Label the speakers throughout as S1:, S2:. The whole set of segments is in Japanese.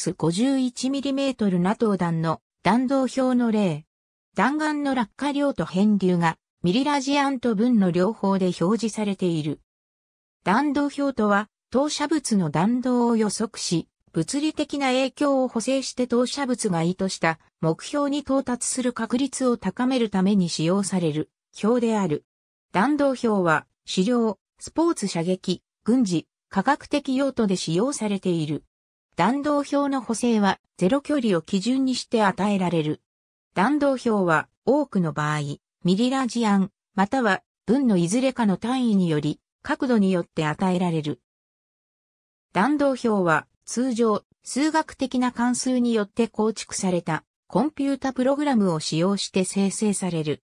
S1: つ 51mm NATO 弾の弾道表の例。弾丸の落下量と変流がミリラジアント分の両方で表示されている。弾道表とは、投射物の弾道を予測し、物理的な影響を補正して投射物が意図した目標に到達する確率を高めるために使用される表である。弾道表は、資料、スポーツ射撃、軍事、科学的用途で使用されている。弾道表の補正はゼロ距離を基準にして与えられる。弾道表は多くの場合、ミリラジアン、または分のいずれかの単位により、角度によって与えられる。弾道表は通常数学的な関数によって構築されたコンピュータプログラムを使用して生成される。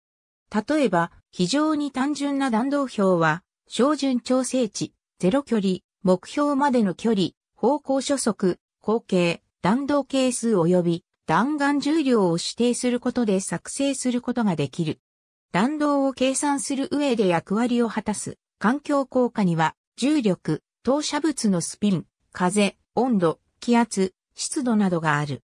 S1: 例えば、非常に単純な弾道表は、標準調整値、ゼロ距離、目標までの距離、方向初速、口径、弾道係数及び弾丸重量を指定することで作成することができる。弾道を計算する上で役割を果たす環境効果には重力、投射物のスピン、風、温度、気圧、湿度などがある。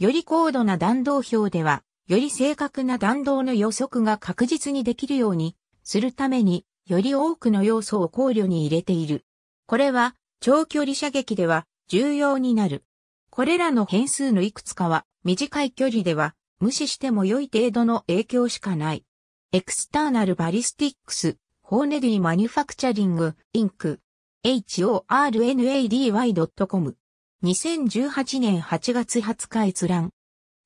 S1: より高度な弾道表では、より正確な弾道の予測が確実にできるようにするために、より多くの要素を考慮に入れている。これは、長距離射撃では重要になる。これらの変数のいくつかは短い距離では無視しても良い程度の影響しかない。エクスターナルバリスティックス、ホーネディマニュファクチャリング、インク、hornady.com。2018年8月20日閲覧。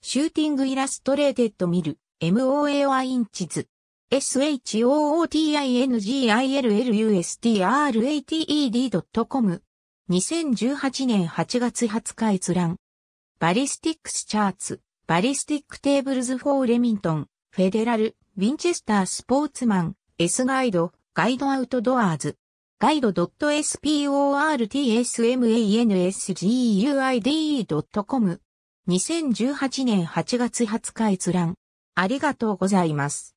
S1: シューティングイラストレーテッドミル、MOAOI インチズ。s h o o t i n g i l l u s t r a t e d c o m 2018年8月20日閲覧。バリスティックスチャーツ、バリスティックテーブルズフォーレミントン、フェデラル、ウィンチェスタースポーツマン、S ガイド、ガイドアウトドアーズ。ガイド .sportsmansguide.com2018 年8月20日閲覧。ありがとうございます。